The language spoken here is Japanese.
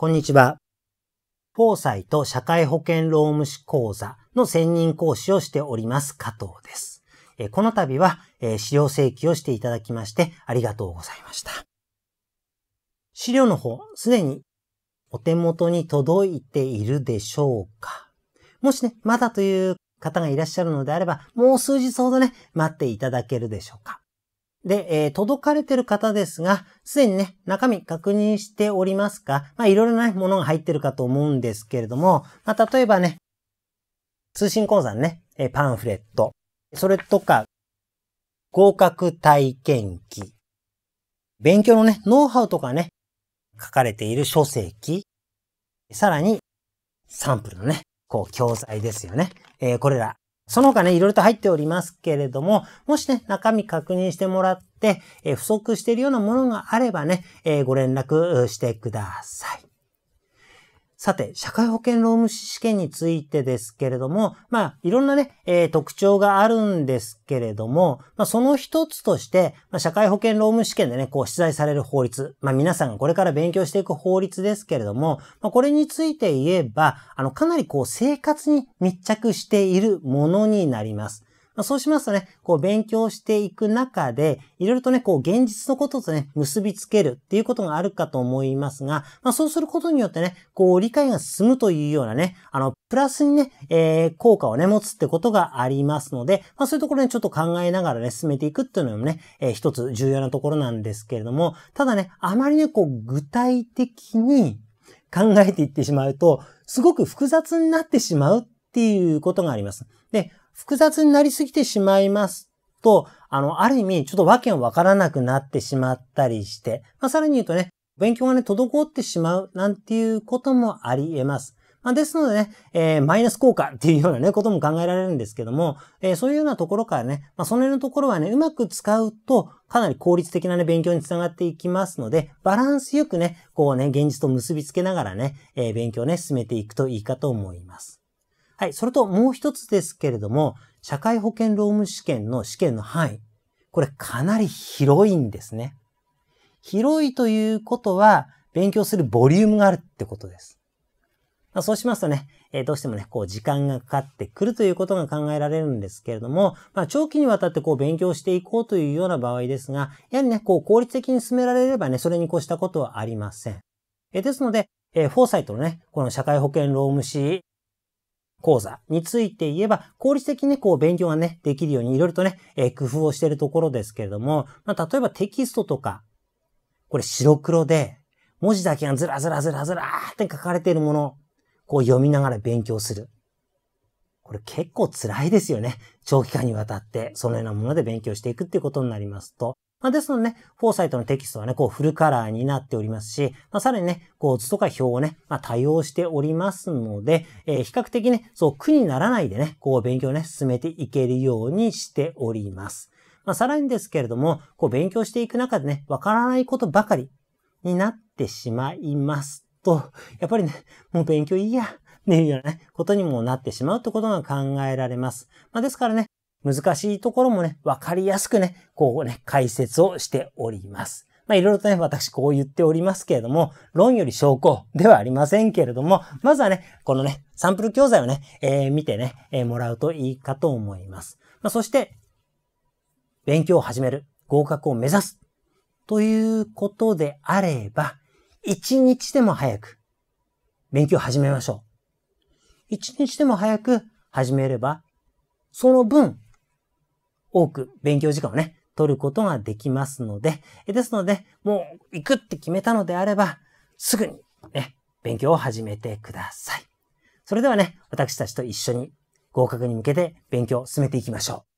こんにちは。防災と社会保険労務士講座の専任講師をしております加藤です。この度は、資料請求をしていただきましてありがとうございました。資料の方、すでにお手元に届いているでしょうかもしね、まだという方がいらっしゃるのであれば、もう数日ほどね、待っていただけるでしょうか。で、えー、届かれてる方ですが、すでにね、中身確認しておりますかまあ、いろいろなものが入ってるかと思うんですけれども、まあ、例えばね、通信講座のね、えー、パンフレット、それとか、合格体験記、勉強のね、ノウハウとかね、書かれている書籍、さらに、サンプルのね、こう、教材ですよね。えー、これら、その他ね、いろいろと入っておりますけれども、もしね、中身確認してもらって、え不足しているようなものがあればね、えご連絡してください。さて、社会保険労務士試験についてですけれども、まあ、いろんなね、えー、特徴があるんですけれども、まあ、その一つとして、まあ、社会保険労務試験でね、こう、出題される法律、まあ、皆さんがこれから勉強していく法律ですけれども、まあ、これについて言えば、あの、かなりこう、生活に密着しているものになります。まあ、そうしますとね、こう勉強していく中で、いろいろとね、こう現実のこととね、結びつけるっていうことがあるかと思いますが、まあ、そうすることによってね、こう理解が進むというようなね、あの、プラスにね、えー、効果をね、持つってことがありますので、まあ、そういうところに、ね、ちょっと考えながらね、進めていくっていうのもね、えー、一つ重要なところなんですけれども、ただね、あまりね、こう具体的に 考えていってしまうと、すごく複雑になってしまうっていうことがあります。で、複雑になりすぎてしまいますと、あの、ある意味、ちょっとわけわからなくなってしまったりして、まあ、さらに言うとね、勉強がね、滞ってしまうなんていうこともあり得ます。まあ、ですのでね、えー、マイナス効果っていうようなね、ことも考えられるんですけども、えー、そういうようなところからね、まあ、その辺のところはね、うまく使うと、かなり効率的なね、勉強につながっていきますので、バランスよくね、こうね、現実と結びつけながらね、えー、勉強ね、進めていくといいかと思います。はい。それともう一つですけれども、社会保険労務試験の試験の範囲。これかなり広いんですね。広いということは、勉強するボリュームがあるってことです。まあ、そうしますとね、えー、どうしてもね、こう時間がかかってくるということが考えられるんですけれども、まあ長期にわたってこう勉強していこうというような場合ですが、やはりね、こう効率的に進められればね、それに越したことはありません。えー、ですので、えー、フォーサイトのね、この社会保険労務士講座について言えば、効率的にこう勉強がね、できるようにいろいろとね、えー、工夫をしているところですけれども、まあ、例えばテキストとか、これ白黒で、文字だけがずらずらずらずらーって書かれているもの、こう読みながら勉強する。これ結構辛いですよね。長期間にわたって、そのようなもので勉強していくっていうことになりますと。まあ、ですのでね、フォーサイトのテキストはね、こうフルカラーになっておりますし、まあ、さらにね、こう図とか表をね、まあ、多用しておりますので、えー、比較的ね、そう苦にならないでね、こう勉強ね、進めていけるようにしております。まあ、さらにですけれども、こう勉強していく中でね、わからないことばかりになってしまいますと、やっぱりね、もう勉強いいや、っていうようなね、ことにもなってしまうってことが考えられます。まあ、ですからね、難しいところもね、わかりやすくね、こうね、解説をしております。まあ、いろいろとね、私こう言っておりますけれども、論より証拠ではありませんけれども、まずはね、このね、サンプル教材をね、えー、見てね、えー、もらうといいかと思います。まあ、そして、勉強を始める、合格を目指す、ということであれば、一日でも早く、勉強を始めましょう。一日でも早く始めれば、その分、多く勉強時間をね、取ることができますので、ですので、もう行くって決めたのであれば、すぐにね、勉強を始めてください。それではね、私たちと一緒に合格に向けて勉強を進めていきましょう。